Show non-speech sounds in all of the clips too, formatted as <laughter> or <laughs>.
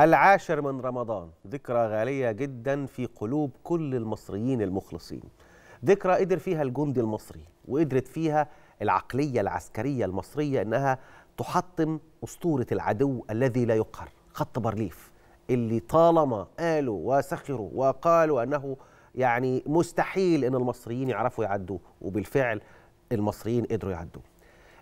العاشر من رمضان ذكرى غالية جدا في قلوب كل المصريين المخلصين ذكرى قدر فيها الجندي المصري وقدرت فيها العقلية العسكرية المصرية أنها تحطم أسطورة العدو الذي لا يقهر خط بارليف اللي طالما قالوا وسخروا وقالوا أنه يعني مستحيل أن المصريين يعرفوا يعدوا وبالفعل المصريين قدروا يعدوا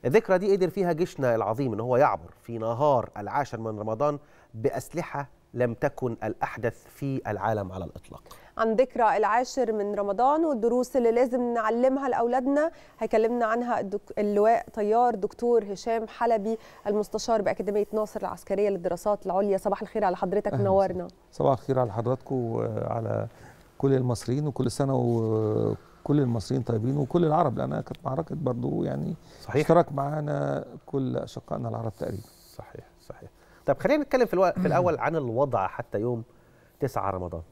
الذكرى دي قدر فيها جيشنا العظيم أن هو يعبر في نهار العاشر من رمضان بأسلحة لم تكن الأحدث في العالم على الإطلاق عن ذكرى العاشر من رمضان والدروس اللي لازم نعلمها لأولادنا هيكلمنا عنها اللواء طيار دكتور هشام حلبي المستشار بأكاديمية ناصر العسكرية للدراسات العليا صباح الخير على حضرتك نورنا صباح الخير على حضراتكم وعلى كل المصريين وكل سنة وكل المصريين طيبين وكل العرب لأنها كانت معركة برضو يعني صحيح. اشترك معانا كل أشقائنا العرب تقريبا صحيح صحيح طب خلينا نتكلم في, الو... في الاول عن الوضع حتى يوم 9 رمضان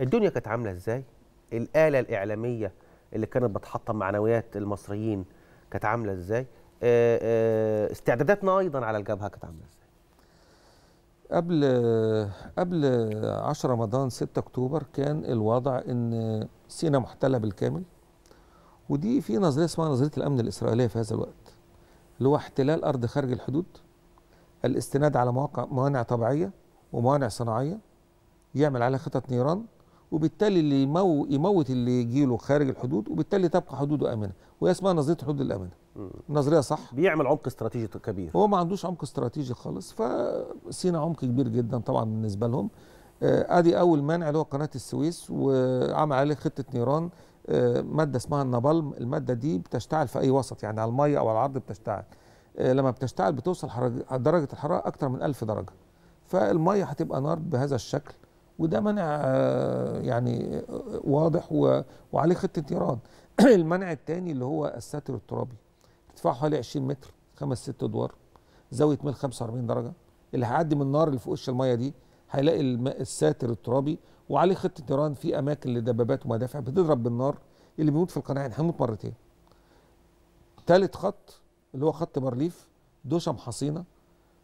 الدنيا كانت عامله ازاي الاله الاعلاميه اللي كانت بتحطم معنويات المصريين كانت عامله ازاي آه، آه، استعداداتنا ايضا على الجبهه كانت عامله ازاي قبل قبل 10 رمضان 6 اكتوبر كان الوضع ان سينا محتله بالكامل ودي في نظريه اسمها نظريه الامن الاسرائيليه في هذا الوقت اللي هو احتلال ارض خارج الحدود الاستناد على مواقع موانع طبيعيه وموانع صناعيه يعمل عليها خطط نيران وبالتالي اللي يمو يموت اللي يجيله خارج الحدود وبالتالي تبقى حدوده امنه وهي اسمها نظريه الحدود الامنه نظريه صح بيعمل عمق استراتيجي كبير هو ما عندوش عمق استراتيجي خالص فسينا عمق كبير جدا طبعا بالنسبه لهم آه ادي اول مانع اللي هو قناه السويس وعمل عليه خطه نيران آه ماده اسمها النبلم الماده دي بتشتعل في اي وسط يعني على الميه او على العرض بتشتعل آه، لما بتشتعل بتوصل درجه الحراره اكتر من 1000 درجه فالميه هتبقى نار بهذا الشكل وده منع آه، يعني آه، واضح وعليه خطه انتيران <clears throat> المنع الثاني اللي هو الساتر الترابي ارتفاعه حوالي 20 متر خمس ست ادوار زاويه ميل 45 درجه اللي هيعدي من النار اللي في وش الميه دي هيلاقي الساتر الترابي وعليه خطه انتيران في اماكن لدبابات ومدافع بتضرب بالنار اللي بيموت في القناعين يعني هيموت مرتين. ثالث خط اللي هو خط بارليف دوشم حصينه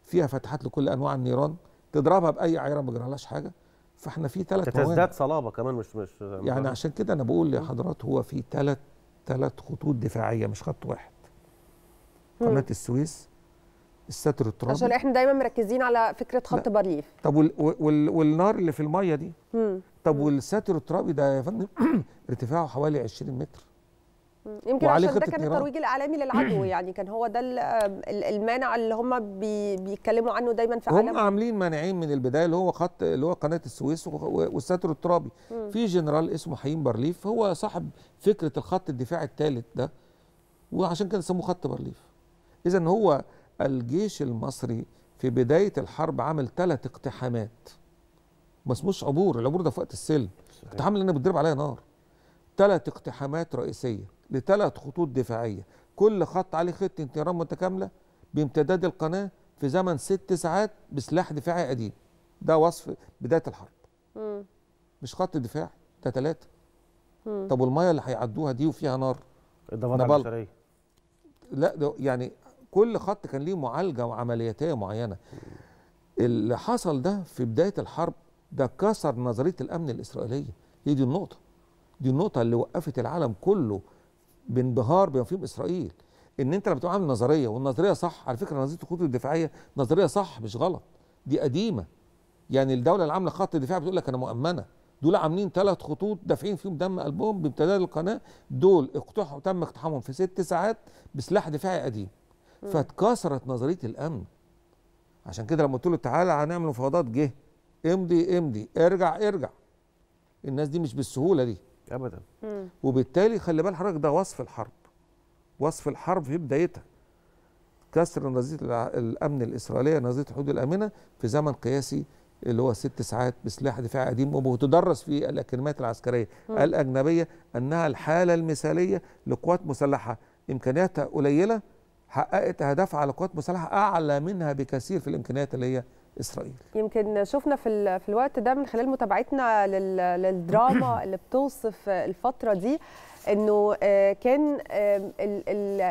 فيها فتحات لكل انواع النيران تضربها باي عيره ما جرالهاش حاجه فاحنا في ثلاث تزداد صلابه كمان مش مش يعني عشان كده انا بقول لحضرات هو في ثلاث ثلاث خطوط دفاعيه مش خط واحد قناه السويس الستر الترابي عشان احنا دايما مركزين على فكره خط بارليف طب وال وال والنار اللي في الميه دي مم. طب والستر الترابي ده يا فندم <clears throat> ارتفاعه حوالي 20 متر يمكن عشان ده كان الترويج الاعلامي للعدو <clears throat> يعني كان هو ده المانع اللي هم بي بيتكلموا عنه دايما في هم عاملين مانعين من البدايه اللي هو خط اللي هو قناه السويس والستر الترابي في جنرال اسمه حييم برليف هو صاحب فكره الخط الدفاع الثالث ده وعشان كده سموه خط برليف اذا هو الجيش المصري في بدايه الحرب عمل ثلاث اقتحامات ما اسموش عبور العبور ده في وقت السلم اقتحام لان بتضرب عليا نار ثلاث اقتحامات رئيسيه لثلاث خطوط دفاعيه كل خط عليه خطه انتقام متكامله بامتداد القناه في زمن ست ساعات بسلاح دفاعي قديم ده وصف بدايه الحرب م. مش خط دفاعي ده ثلاثه طب والميه اللي هيعدوها دي وفيها نار اضافات البشريه لا ده يعني كل خط كان ليه معالجه وعملياتيه معينه اللي حصل ده في بدايه الحرب ده كسر نظريه الامن الاسرائيليه هي دي النقطه دي النقطه اللي وقفت العالم كله بانبهار بمفهوم اسرائيل ان انت لما بتعمل نظريه والنظريه صح على فكره نظريه الخطوط الدفاعيه نظريه صح مش غلط دي قديمه يعني الدوله اللي عامله خط دفاع بتقول لك انا مؤمنه دول عاملين ثلاث خطوط دافعين فيهم دم قلبهم بامتداد القناه دول اقتحموا تم اقتحامهم في ست ساعات بسلاح دفاعي قديم فاتكسرت نظريه الامن عشان كده لما قلت له تعالى هنعمل مفاوضات جه امضي امضي ارجع ارجع الناس دي مش بالسهوله دي ابدا وبالتالي خلي بال حضرتك ده وصف الحرب وصف الحرب في بدايتها كسر نظريه الامن الاسرائيليه نظريه الحدود الامنه في زمن قياسي اللي هو ست ساعات بسلاح دفاع قديم وبتدرس في الاكاديميات العسكريه م. الاجنبيه انها الحاله المثاليه لقوات مسلحه امكانياتها قليله حققت اهداف على قوات مسلحه اعلى منها بكثير في الامكانيات اللي هي اسرائيل يمكن شفنا في في الوقت ده من خلال متابعتنا للدراما <clears throat> اللي بتوصف الفتره دي انه آه، كان آه،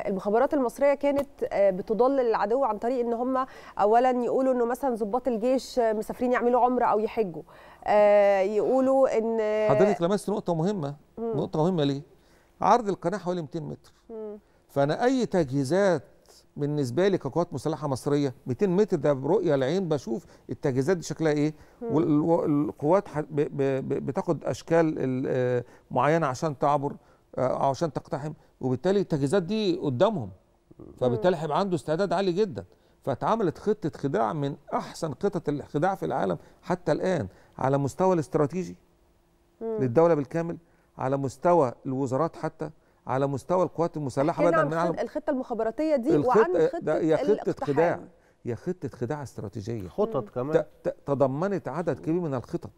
المخابرات المصريه كانت آه، بتضل العدو عن طريق ان هم اولا يقولوا انه مثلا ضباط الجيش مسافرين يعملوا عمره او يحجوا يقولوا ان حضرتك لمست نقطه مهمه نقطه مهمه ليه عرض القناه حوالي 200 متر فانا اي تجهيزات بالنسبه لي كقوات مسلحه مصريه 200 متر ده برؤيه العين بشوف التجهيزات دي شكلها ايه والقوات بتاخد اشكال آه، معينه عشان تعبر آه، او عشان تقتحم وبالتالي التجهيزات دي قدامهم فبالتالي هيبقى عنده استعداد عالي جدا فاتعملت خطه خداع من احسن خطط الخداع في العالم حتى الان على مستوى الاستراتيجي للدوله بالكامل على مستوى الوزارات حتى على مستوى القوات المسلحه بدل من على الخطه المخابراتيه دي الخطة وعن خطه يا خطه خداع يا خطه خداع استراتيجيه خطط كمان تضمنت عدد كبير من الخطط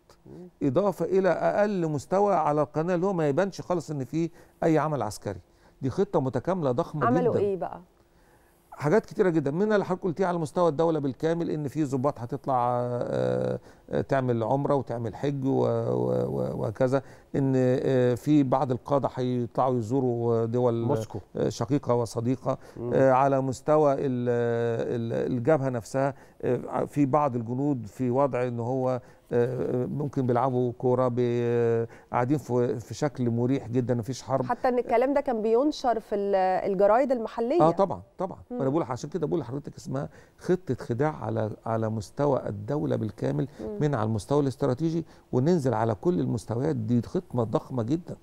اضافه الى اقل مستوى على القناه اللي هو ما يبانش خالص ان في اي عمل عسكري دي خطه متكامله ضخمه عملوا جدا عملوا ايه بقى حاجات كتيره جدا منها اللي حضرتك قلتيه على مستوى الدوله بالكامل ان في ظباط هتطلع آه، آه، آه، تعمل عمره وتعمل حج وهكذا ان في بعض القاده هيطلعوا يزوروا دول موسكو شقيقه وصديقه على مستوى الجبهه نفسها في بعض الجنود في وضع ان هو ممكن بيلعبوا كوره قاعدين في شكل مريح جدا مفيش حرب حتى ان الكلام ده كان بينشر في الجرايد المحليه اه طبعا طبعا مم. انا بقول عشان كده بقول لحضرتك اسمها خطه خداع على على مستوى الدوله بالكامل مم. من على المستوى الاستراتيجي وننزل على كل المستويات دي خطه ضخمه جدا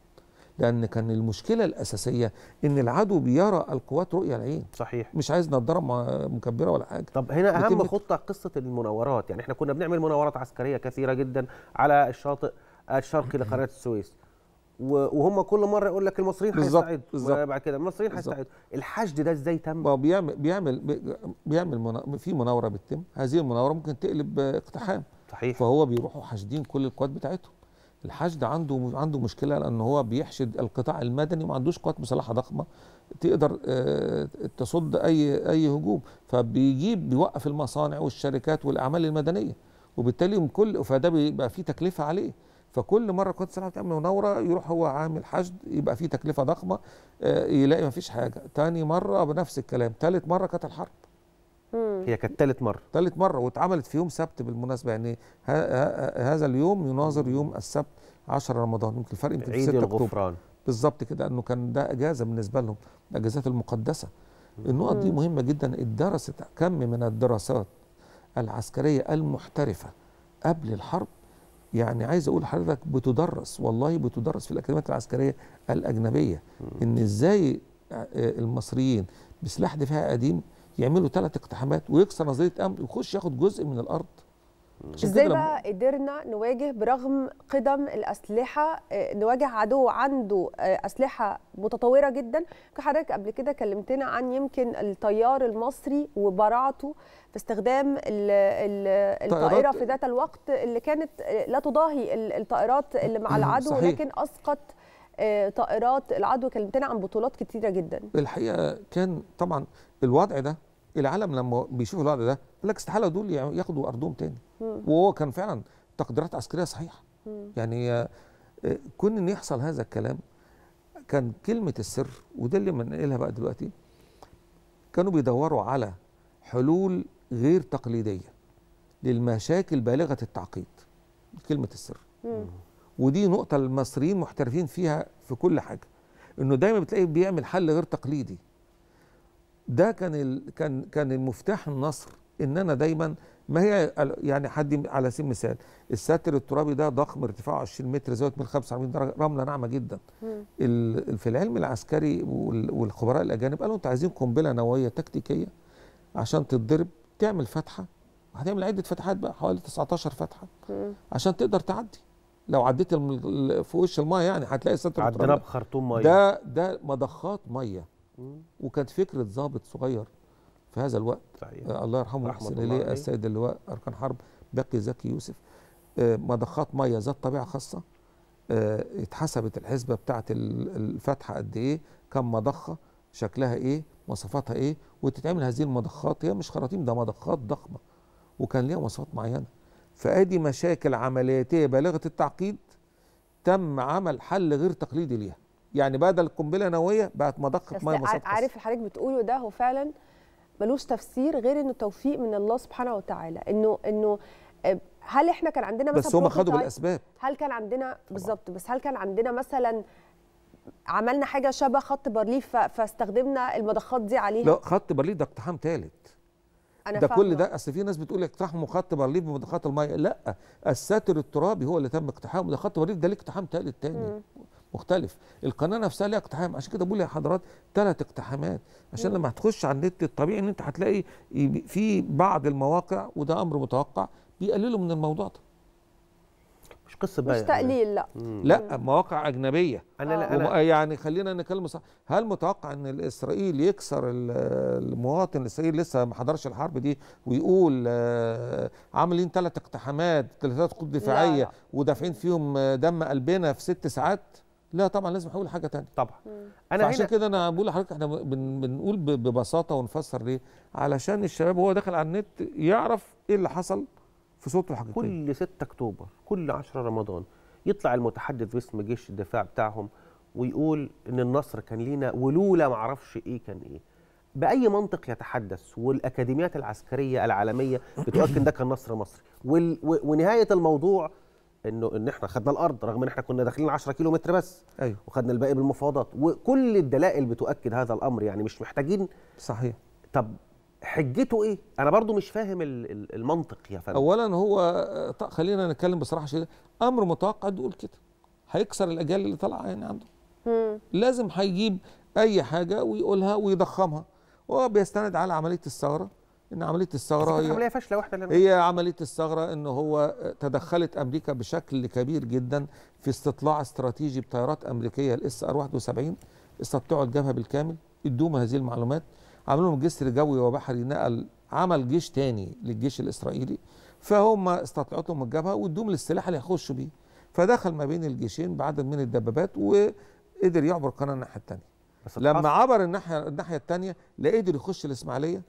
لان كان المشكله الاساسيه ان العدو بيرى القوات رؤيه العين صحيح مش عايز نضاره مكبره ولا حاجه طب هنا اهم خطه قصه المناورات يعني احنا كنا بنعمل مناورات عسكريه كثيره جدا على الشاطئ الشرقي <clears throat> لقناه السويس وهم كل مره يقول لك المصريين هيستعدوا بعد كده المصريين هيستعدوا الحشد ده ازاي تم هو بيعمل بيعمل بيعمل في مناوره بتتم هذه المناوره ممكن تقلب اقتحام صحيح فهو بيروحوا حاشدين كل القوات بتاعتهم الحشد عنده عنده مشكله لان هو بيحشد القطاع المدني وما عندوش قوات مسلحه ضخمه تقدر آه، تصد اي اي هجوم فبيجيب بيوقف المصانع والشركات والاعمال المدنيه وبالتالي كل فده بيبقى فيه تكلفه عليه فكل مره قوات مسلحه بتعمل مناوره يروح هو عامل حشد يبقى فيه تكلفه ضخمه آه، يلاقي ما فيش حاجه تاني مره بنفس الكلام ثالث مره كانت الحرب هي كانت ثالث مره ثالث مره واتعملت في يوم سبت بالمناسبه يعني هذا اليوم يناظر يوم السبت 10 رمضان يمكن الفرق يمكن عيد 6 اكتوبر بالظبط كده انه كان ده اجازه بالنسبه لهم الاجازات المقدسه النقط دي مهمه جدا اتدرست كم من الدراسات العسكريه المحترفه قبل الحرب يعني عايز اقول لحضرتك بتدرس والله بتدرس في الاكاديميات العسكريه الاجنبيه ان ازاي آه، المصريين بسلاح دفاع قديم يعملوا ثلاث اقتحامات ويكسر نظريه امن ويخش ياخد جزء من الارض ازاي بقى قدرنا نواجه برغم قدم الاسلحه آه، نواجه عدو عنده آه، اسلحه متطوره جدا حضرتك قبل كده كلمتنا عن يمكن الطيار المصري وبراعته في استخدام الطائره في ذات الوقت اللي كانت آه، لا تضاهي الطائرات اللي مع العدو صحيح. لكن اسقط طائرات العدو كلمتنا عن بطولات كتيره جدا الحقيقه كان طبعا الوضع ده العالم لما بيشوف الوضع ده يقول لك استحاله دول ياخدوا ارضهم تاني وهو كان فعلا تقديرات عسكريه صحيحه يعني آه، آه، كون ان يحصل هذا الكلام كان كلمه السر وده اللي بنقلها بقى دلوقتي كانوا بيدوروا على حلول غير تقليديه للمشاكل بالغه التعقيد كلمه السر مم. ودي نقطه المصريين محترفين فيها في كل حاجه انه دايما بتلاقيه بيعمل حل غير تقليدي ده كان كان كان مفتاح النصر ان انا دايما ما هي يعني حد على سبيل المثال الساتر الترابي ده ضخم ارتفاعه 20 متر زاويه 145 درجه رمله ناعمه جدا في العلم العسكري والخبراء الاجانب قالوا انتوا عايزين قنبله نوويه تكتيكيه عشان تتضرب تعمل فتحه وهتعمل عده فتحات بقى حوالي 19 فتحه مم. عشان تقدر تعدي لو عديت في وش المايه يعني هتلاقي الساتر عدينا بخرطوم ميه ده ده مضخات ميه وكانت فكره ضابط صغير في هذا الوقت صحيح. آه الله يرحمه الله اليه السيد اللواء اركان حرب باقي زكي يوسف آه مضخات ميه ذات طبيعه خاصه آه اتحسبت الحسبه بتاعه الفتحه قد ايه كم مضخه شكلها ايه مواصفاتها ايه وتتعمل هذه المضخات هي مش خراطيم ده مضخات ضخمه وكان ليها مواصفات معينه فادي مشاكل عملياتيه بالغه التعقيد تم عمل حل غير تقليدي ليها يعني بدل قنبله نوويه بقت مدقه ميه مسقط عارف اللي حضرتك بتقوله ده هو فعلا ملوش تفسير غير انه توفيق من الله سبحانه وتعالى انه انه آه، هل احنا كان عندنا مثلا بس هم خدوا بالاسباب هل كان عندنا بالظبط بس هل كان عندنا مثلا عملنا حاجه شبه خط بارليف فاستخدمنا المضخات دي عليها لا خط بارليف ده اقتحام ثالث أنا ده كل ده اصل في ناس بتقول اقتحموا خط برليف بمضخات الميه لا الساتر الترابي هو اللي تم اقتحامه ده خط برليف ده ليه اقتحام ثالث ثاني مختلف القناه نفسها ليها اقتحام عشان كده بقول يا حضرات ثلاث اقتحامات عشان لما هتخش على النت الطبيعي ان انت هتلاقي في بعض المواقع وده امر متوقع بيقللوا من الموضوع ده مش قصه بقى مش يعني. تقليل لا لا مواقع اجنبيه انا لا أنا يعني خلينا نتكلم صح هل متوقع ان اسرائيل يكسر المواطن الاسرائيلي لسه ما حضرش الحرب دي ويقول آه، عاملين ثلاث اقتحامات ثلاث قوات دفاعيه ودافعين فيهم دم قلبنا في ست ساعات لا طبعا لازم اقول حاجه تانية طبعا انا عشان كده انا بقول لحضرتك احنا بن بنقول ببساطه ونفسر ليه علشان الشباب وهو داخل على النت يعرف ايه اللي حصل في صوته الحقيقي كل 6 اكتوبر كل 10 رمضان يطلع المتحدث باسم جيش الدفاع بتاعهم ويقول ان النصر كان لينا ولولا ما اعرفش ايه كان ايه باي منطق يتحدث والاكاديميات العسكريه العالميه بتؤكد ده كان نصر مصري ونهايه الموضوع انه ان احنا خدنا الارض رغم ان احنا كنا داخلين 10 كيلو متر بس ايوه وخدنا الباقي بالمفاوضات وكل الدلائل بتؤكد هذا الامر يعني مش محتاجين صحيح طب حجته ايه؟ انا برضو مش فاهم المنطق يا فندم اولا هو آه، طيب خلينا نتكلم بصراحه شديده امر متوقع تقول كده هيكسر الاجيال اللي طالعه يعني عنده لازم هيجيب اي حاجه ويقولها ويضخمها وهو بيستند على عمليه الثوره ان عمليه الثغره هي عمليه فاشله واحده اللي هي عمليه الثغره ان هو تدخلت امريكا بشكل كبير جدا في استطلاع استراتيجي بطيارات امريكيه الاس ار 71 استطلعوا الجبهه بالكامل ادوهم هذه المعلومات عملوا لهم جسر جوي وبحري نقل عمل جيش تاني للجيش الاسرائيلي فهم استطلعتهم الجبهه وادوهم للسلاح اللي هيخشوا بيه فدخل ما بين الجيشين بعدد من الدبابات وقدر يعبر قناه الناحيه الثانيه بس لما حصل. عبر الناحيه الناحيه الثانيه لا قدر يخش الاسماعيليه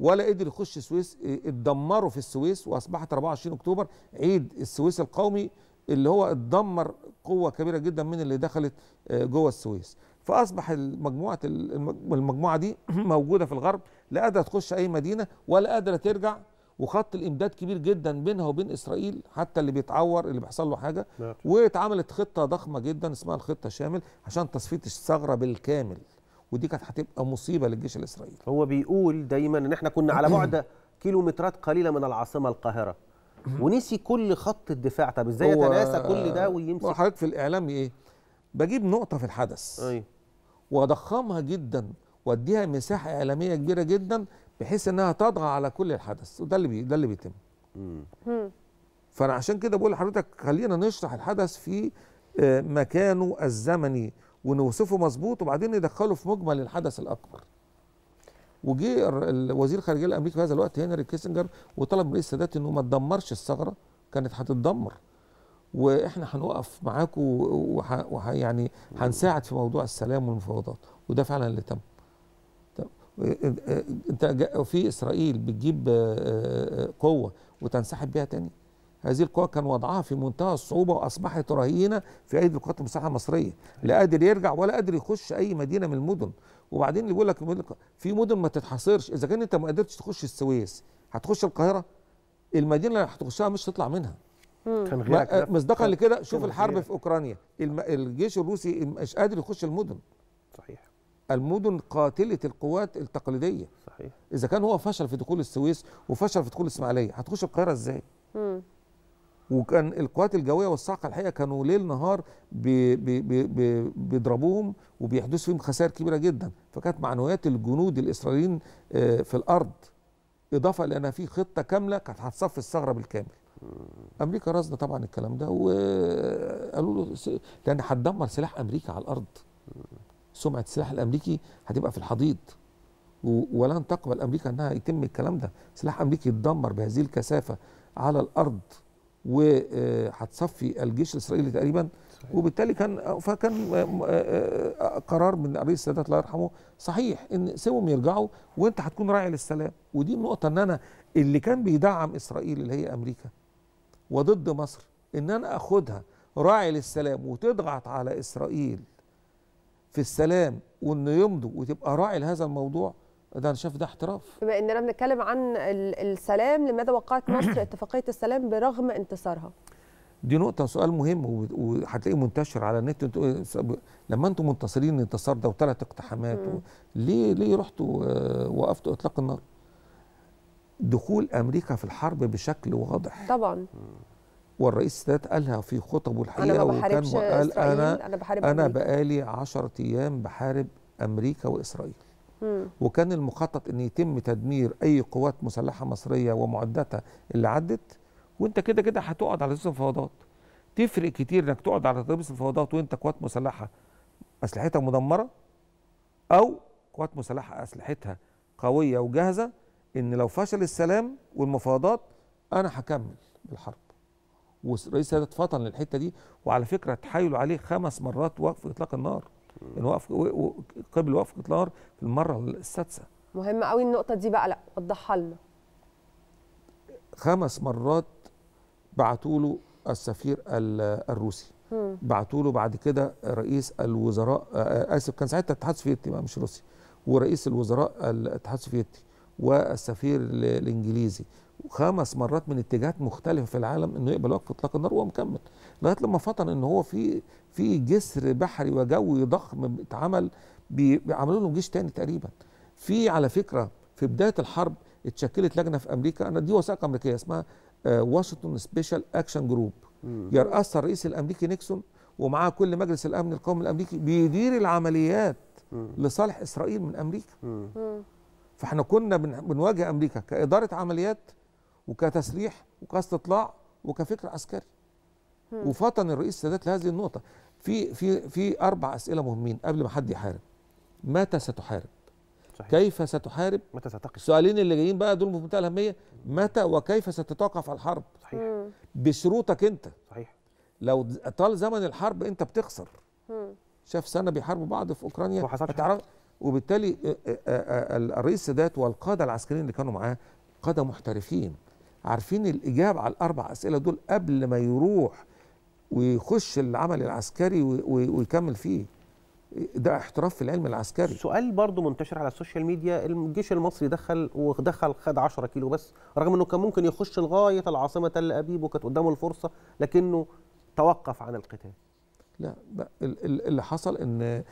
ولا قدر يخش السويس اتدمروا في السويس واصبحت 24 اكتوبر عيد السويس القومي اللي هو اتدمر قوه كبيره جدا من اللي دخلت آه، جوه السويس فاصبح المجموعه المجموعه دي <clears throat> موجوده في الغرب لا قادره تخش اي مدينه ولا قادره ترجع وخط الامداد كبير جدا بينها وبين اسرائيل حتى اللي بيتعور اللي بيحصل له حاجه نعم. واتعملت خطه ضخمه جدا اسمها الخطه شامل عشان تصفيه الثغره بالكامل ودي كانت هتبقى مصيبه للجيش الاسرائيلي هو بيقول دايما ان احنا كنا على بعد <clears throat> كيلومترات قليله من العاصمه القاهره <clears throat> ونسي كل خط الدفاع طب ازاي يتناسى كل ده ويمسك حضرتك في الاعلام ايه بجيب نقطه في الحدث ايوه واضخمها جدا واديها مساحه اعلاميه كبيره جدا بحيث انها تطغى على كل الحدث وده اللي بي ده اللي بيتم فانا عشان كده بقول لحضرتك خلينا نشرح الحدث في آه، مكانه الزمني ونوصفه مظبوط وبعدين ندخله في مجمل الحدث الاكبر وجه وزير الخارجيه الامريكي في هذا الوقت هنري كيسنجر وطلب من السادات انه ما تدمرش الثغره كانت هتتدمر واحنا هنقف معاكم وح... وح... يعني هنساعد في موضوع السلام والمفاوضات وده فعلا اللي تم انت في اسرائيل بتجيب آه، آه، آه، قوه وتنسحب بيها تاني هذه القوه كان وضعها في منتهى الصعوبه واصبحت رهينه في ايدي القوات المسلحه المصريه لا نعم. قادر يرجع ولا قادر يخش اي مدينه من المدن وبعدين اللي بيقول لك في مدن ما تتحاصرش اذا كان انت ما قدرتش تخش السويس هتخش القاهره المدينه اللي هتخشها مش تطلع منها مصداقا لكده شوف الحرب في اوكرانيا الجيش الروسي مش قادر يخش المدن صحيح المدن قاتله القوات التقليديه صحيح اذا كان هو فشل في دخول السويس وفشل في دخول الاسماعيليه هتخش القاهره ازاي وكان القوات الجويه والصاعقه الحقيقه كانوا ليل نهار بي بي بي بيضربوهم وبيحدث فيهم خسائر كبيره جدا فكانت معنويات الجنود الاسرائيليين آه، في الارض اضافه لان في خطه كامله كانت هتصفي الثغره بالكامل امريكا رصدت طبعا الكلام ده وقالوا آه، له لان هتدمر سلاح امريكا على الارض سمعه السلاح الامريكي هتبقى في الحضيض ولن تقبل امريكا انها يتم الكلام ده سلاح امريكي يتدمر بهذه الكثافه على الارض وهتصفي آه، الجيش الاسرائيلي تقريبا صحيح. وبالتالي كان فكان آه، آه، قرار من الرئيس السادات الله يرحمه صحيح ان سيبهم يرجعوا وانت هتكون راعي للسلام ودي النقطه ان انا اللي كان بيدعم اسرائيل اللي هي امريكا وضد مصر ان انا اخدها راعي للسلام وتضغط على اسرائيل في السلام وانه يمضوا وتبقى راعي لهذا الموضوع ده انا شايف ده احتراف بما اننا بنتكلم عن السلام لماذا وقعت <coughs> مصر اتفاقيه السلام برغم انتصارها دي نقطه سؤال مهم وهتلاقيه منتشر على النت لما انتم منتصرين الانتصار ده وثلاث اقتحامات و... ليه ليه رحتوا آه، وقفتوا اطلاق النار دخول امريكا في الحرب بشكل واضح طبعا والرئيس السادات قالها في خطبه الحقيقه أنا ما وكان وقال انا انا بحارب انا بقالي 10 ايام بحارب امريكا واسرائيل مم. وكان المخطط ان يتم تدمير اي قوات مسلحه مصريه ومعداتها اللي عدت وانت كده كده هتقعد على ترابيزه الفوضات تفرق كتير انك تقعد على ترابيزه الفوضات وانت قوات مسلحه اسلحتها مدمره او قوات مسلحه اسلحتها قويه وجاهزه ان لو فشل السلام والمفاوضات انا هكمل الحرب والرئيس السادات فطن للحته دي وعلى فكره تحايلوا عليه خمس مرات وقف اطلاق النار ان يعني وقف قبل وقف اطلاق النار في المره السادسه مهم قوي النقطه دي بقى لا وضحها لنا خمس مرات بعتوا له السفير الروسي بعتوا له بعد كده رئيس الوزراء آه، آه، اسف كان ساعتها الاتحاد السوفيتي مش روسي ورئيس الوزراء الاتحاد السوفيتي والسفير الانجليزي خمس مرات من اتجاهات مختلفه في العالم انه يقبل وقف اطلاق النار وهو مكمل لغايه لما فطن ان هو في في جسر بحري وجوي ضخم اتعمل بيعملوا لهم جيش تاني تقريبا في على فكره في بدايه الحرب اتشكلت لجنه في امريكا انا دي وثائق امريكيه اسمها واشنطن سبيشال اكشن جروب يرأسها الرئيس الامريكي نيكسون ومعاه كل مجلس الامن القومي الامريكي بيدير العمليات لصالح اسرائيل من امريكا فاحنا كنا بنواجه امريكا كاداره عمليات وكتسليح وكاستطلاع وكفكر عسكري وفطن الرئيس السادات لهذه النقطة في في في أربع أسئلة مهمين قبل ما حد يحارب متى ستحارب؟ صحيح. كيف ستحارب؟ متى ستقف؟ السؤالين اللي جايين بقى دول في منتهى الأهمية متى وكيف ستتوقف الحرب؟ صحيح بشروطك أنت صحيح لو طال زمن الحرب أنت بتخسر مم. شاف سنة بيحاربوا بعض في أوكرانيا ما وبالتالي آه، آه، آه، الرئيس السادات والقادة العسكريين اللي كانوا معاه قادة محترفين عارفين الإجابة على الأربع أسئلة دول قبل ما يروح ويخش العمل العسكري ويكمل فيه ده احتراف في العلم العسكري سؤال برضه منتشر على السوشيال ميديا الجيش المصري دخل ودخل خد 10 كيلو بس رغم انه كان ممكن يخش لغايه العاصمه تل ابيب وكانت قدامه الفرصه لكنه توقف عن القتال لا اللي حصل ان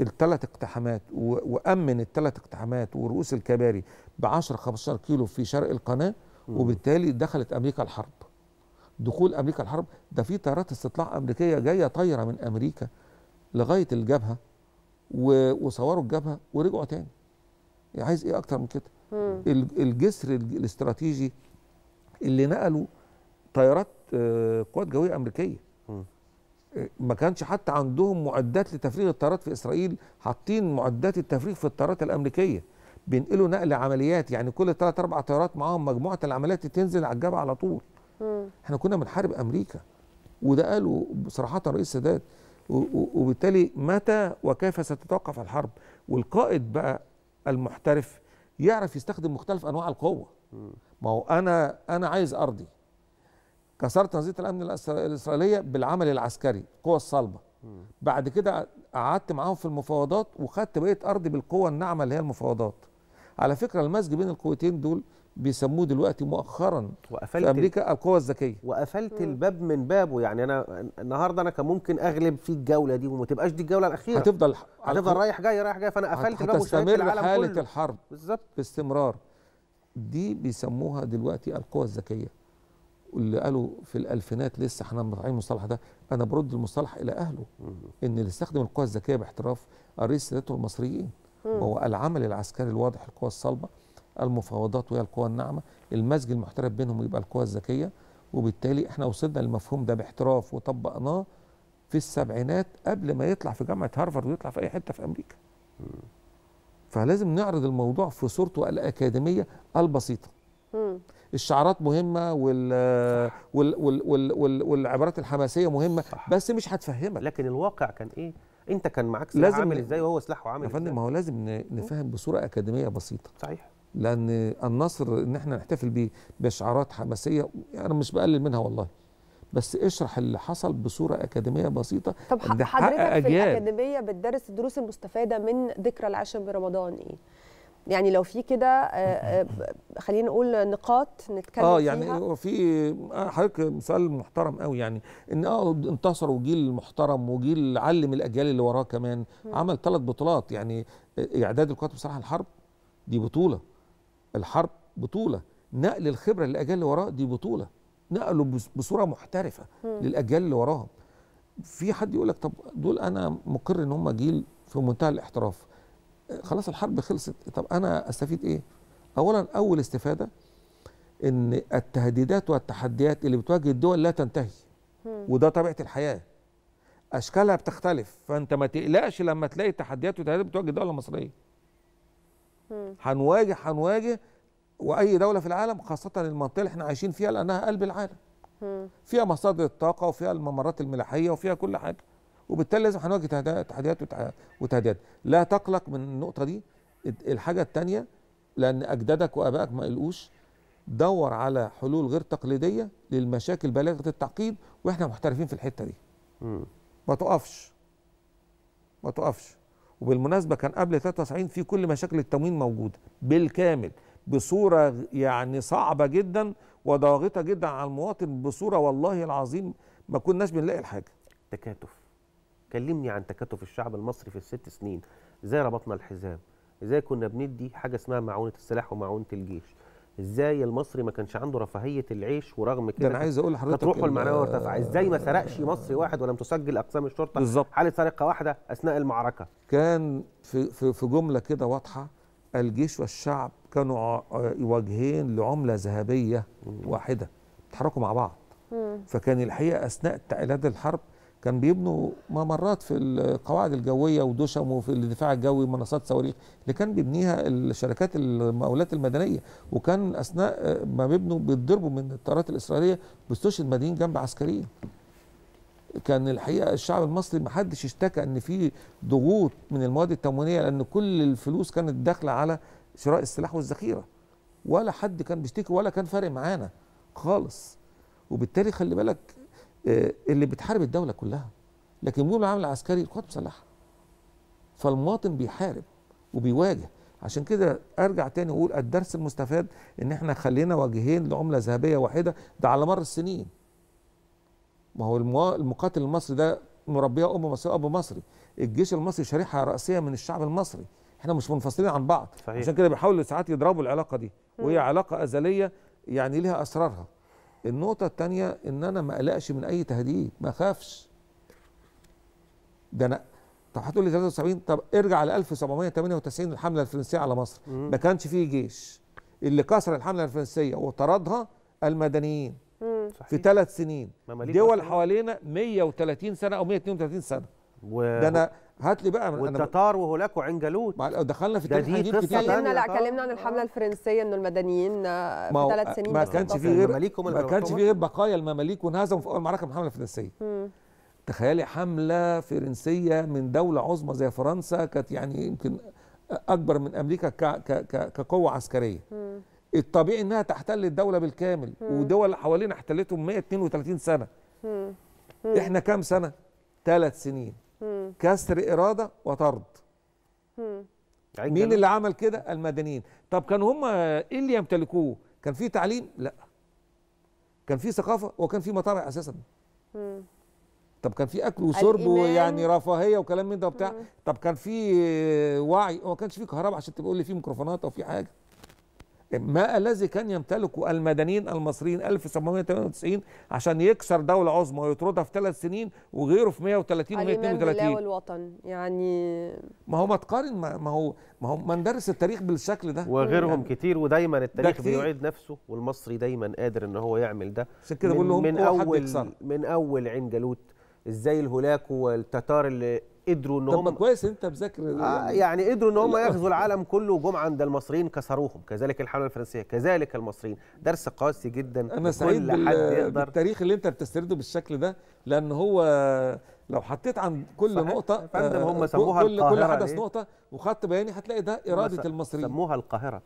الثلاث اقتحامات وامن الثلاث اقتحامات ورؤوس الكباري ب 10 15 كيلو في شرق القناه وبالتالي دخلت امريكا الحرب دخول امريكا الحرب ده في طيارات استطلاع امريكيه جايه طايره من امريكا لغايه الجبهه وصوروا الجبهه ورجعوا تاني يعني عايز ايه اكتر من كده الجسر الاستراتيجي اللي نقلوا طيارات آه، قوات جويه امريكيه آه، ما كانش حتى عندهم معدات لتفريغ الطيارات في اسرائيل حاطين معدات التفريغ في الطيارات الامريكيه بينقلوا نقل عمليات يعني كل ثلاث اربع طيارات معاهم مجموعه العمليات تنزل على الجبهه على طول م. احنا كنا بنحارب امريكا وده قاله بصراحه الرئيس السادات وبالتالي متى وكيف ستتوقف الحرب والقائد بقى المحترف يعرف يستخدم مختلف انواع القوه ما هو انا انا عايز ارضي كسرت نظريه الامن الاسرائيليه بالعمل العسكري القوه الصلبه بعد كده قعدت معاهم في المفاوضات وخدت بقيه ارضي بالقوه الناعمه اللي هي المفاوضات على فكره المزج بين القوتين دول بيسموه دلوقتي مؤخرا وقفلت في امريكا القوى الذكيه وقفلت الباب من بابه يعني انا النهارده انا كان ممكن اغلب في الجوله دي وما تبقاش دي الجوله الاخيره هتفضل هتفضل رايح جاي رايح جاي فانا قفلت الباب وشايف العالم حاله كله. الحرب بالظبط باستمرار دي بيسموها دلوقتي القوى الذكيه واللي قالوا في الالفينات لسه احنا مطلعين المصطلح ده انا برد المصطلح الى اهله ان اللي استخدم القوى الذكيه باحتراف الرئيس السادات المصريين هو العمل العسكري الواضح القوى الصلبه المفاوضات وهي القوى الناعمه المزج المحترف بينهم يبقى القوى الذكيه وبالتالي احنا وصلنا للمفهوم ده باحتراف وطبقناه في السبعينات قبل ما يطلع في جامعه هارفارد ويطلع في اي حته في امريكا فلازم نعرض الموضوع في صورته الاكاديميه البسيطه الشعارات مهمه وال وال وال والعبارات الحماسيه مهمه بس مش هتفهمك لكن الواقع كان ايه انت كان معاك سلاح لازم عامل ازاي وهو سلاحه عامل ازاي يا فندم ما هو لازم نفهم بصوره اكاديميه بسيطه صحيح لان النصر ان احنا نحتفل بيه بشعارات حماسيه انا مش بقلل منها والله بس اشرح اللي حصل بصوره اكاديميه بسيطه طب حضرتك في الاكاديميه بتدرس الدروس المستفاده من ذكرى العاشر برمضان ايه؟ يعني لو في كده آه، آه، خلينا نقول نقاط نتكلم اه يعني فيها. في آه، حضرتك مثال محترم قوي يعني ان اه انتصروا جيل محترم وجيل علم الاجيال اللي وراه كمان م. عمل ثلاث بطولات يعني اعداد القوات بصراحه الحرب دي بطوله الحرب بطوله نقل الخبره للاجيال اللي وراه دي بطوله نقلوا بصوره محترفه م. للاجيال اللي وراهم في حد يقول لك طب دول انا مقر ان هم جيل في منتهى الاحتراف خلاص الحرب خلصت طب انا استفيد ايه اولا اول استفاده ان التهديدات والتحديات اللي بتواجه الدول لا تنتهي وده طبيعه الحياه اشكالها بتختلف فانت ما تقلقش لما تلاقي تحديات وتهديدات بتواجه الدوله المصريه هنواجه هنواجه واي دوله في العالم خاصه المنطقه اللي احنا عايشين فيها لانها قلب العالم فيها مصادر الطاقه وفيها الممرات الملاحيه وفيها كل حاجه وبالتالي لازم هنواجه تحديات وتهديدات لا تقلق من النقطه دي الحاجه الثانيه لان اجدادك وابائك ما قلقوش دور على حلول غير تقليديه للمشاكل بالغه التعقيد واحنا محترفين في الحته دي ما تقفش ما تقفش وبالمناسبه كان قبل 93 في كل مشاكل التموين موجوده بالكامل بصوره يعني صعبه جدا وضاغطه جدا على المواطن بصوره والله العظيم ما كناش بنلاقي الحاجه تكاتف كلمني عن تكاتف الشعب المصري في الست سنين ازاي ربطنا الحزام ازاي كنا بندي حاجه اسمها معونه السلاح ومعونه الجيش ازاي المصري ما كانش عنده رفاهيه العيش ورغم كده انا عايز اقول لحضرتك تروحوا المعنويه مرتفعه ازاي ما سرقش مصري واحد ولم تسجل اقسام الشرطه بالزبط. حاله سرقه واحده اثناء المعركه كان في في, في جمله كده واضحه الجيش والشعب كانوا وجهين لعمله ذهبيه واحده بيتحركوا مع بعض فكان الحقيقه اثناء تعقيدات الحرب كان بيبنوا ممرات في القواعد الجويه ودشم وفي الدفاع الجوي منصات صواريخ اللي كان بيبنيها الشركات المقاولات المدنيه وكان اثناء ما بيبنوا بيتضربوا من الطائرات الاسرائيليه بيستشهد مدنيين جنب عسكريين. كان الحقيقه الشعب المصري ما حدش اشتكى ان في ضغوط من المواد التموينيه لان كل الفلوس كانت داخله على شراء السلاح والذخيره. ولا حد كان بيشتكي ولا كان فارق معانا خالص. وبالتالي خلي بالك آه، اللي بتحارب الدوله كلها لكن بيقولوا العمل العسكري القوات المسلحه فالمواطن بيحارب وبيواجه عشان كده ارجع تاني واقول الدرس المستفاد ان احنا خلينا وجهين لعمله ذهبيه واحده ده على مر السنين ما هو المقاتل المصري ده مربيه ام مصريه ابو مصري الجيش المصري شريحه راسيه من الشعب المصري احنا مش منفصلين عن بعض صحيح. عشان كده بيحاولوا ساعات يضربوا العلاقه دي وهي علاقه ازليه يعني ليها اسرارها النقطة التانية ان انا ما قلقش من اي تهديد ما اخافش ده انا طب هتقول لي 73 طب ارجع ل 1798 الحملة الفرنسية على مصر ما كانش فيه جيش اللي كسر الحملة الفرنسية وطردها المدنيين صحيح. في ثلاث سنين دول حوالينا 130 سنة او 132 سنة و... ده انا هات لي بقى والتتار وهولاك وعين جالوت دخلنا في تاريخ دي قصه كلمنا لا كلمنا عن الحمله الفرنسيه انه المدنيين آه، في ثلاث سنين ما كانش في غير ما كانش في غير بقايا المماليك وانهزموا في اول معركه من الحمله الفرنسيه تخيلي حمله فرنسيه من دوله عظمى زي فرنسا كانت يعني يمكن اكبر من امريكا ك ك ك كقوه عسكريه مم. الطبيعي انها تحتل الدوله بالكامل مم. ودول حوالينا احتلتهم 132 سنه مم. مم. احنا كام سنه ثلاث سنين مم. كسر اراده وطرد مم. يعني مين اللي عمل كده المدنيين طب كانوا هم ايه اللي يمتلكوه كان في تعليم لا كان في ثقافه وكان في مطار اساسا مم. طب كان في اكل وشرب ويعني رفاهيه وكلام من ده وبتاع طب كان في وعي ما كانش في كهرباء عشان تبقى لي في ميكروفونات او في حاجه ما الذي كان يمتلكه المدنيين المصريين 1798 عشان يكسر دولة عظمى ويطردها في ثلاث سنين وغيره في 130 و 132 والوطن يعني ما هو ما تقارن ما هو ما هو ما ندرس التاريخ بالشكل ده وغيرهم يعني كتير ودايما التاريخ بيعيد نفسه والمصري دايما قادر ان هو يعمل ده عشان كده بقول لهم من اول من اول عين جالوت ازاي الهولاكو والتتار اللي قدروا ان هم كويس انت مذاكر آه يعني, يعني قدروا ان هم <laughs> يغزوا العالم كله وجم عند المصريين كسروهم كذلك الحمله الفرنسيه كذلك المصريين درس قاسي جدا انا سعيد بال... حد يقدر بالتاريخ اللي انت بتسترده بالشكل ده لان هو لو حطيت عند كل صحيح. نقطه فندم آه، هم سموها كل القاهره كل حدث إيه؟ نقطه وخط بياني هتلاقي ده اراده المصريين سموها القاهره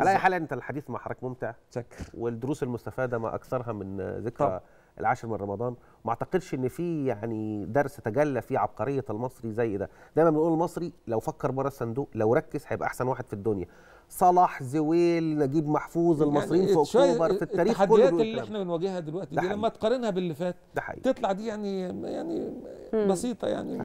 على اي حال انت الحديث مع حضرتك ممتع شكرا والدروس المستفاده ما اكثرها من ذكرى طب. العاشر من رمضان ما اعتقدش ان في يعني درس تجلى فيه عبقريه المصري زي ده دايما بنقول المصري لو فكر بره الصندوق لو ركز هيبقى احسن واحد في الدنيا صلاح زويل نجيب محفوظ يعني المصريين يعني في اكتوبر في التاريخ التحديات كله اللي احنا بنواجهها دلوقتي دي لما تقارنها باللي فات تطلع دي يعني يعني بسيطه يعني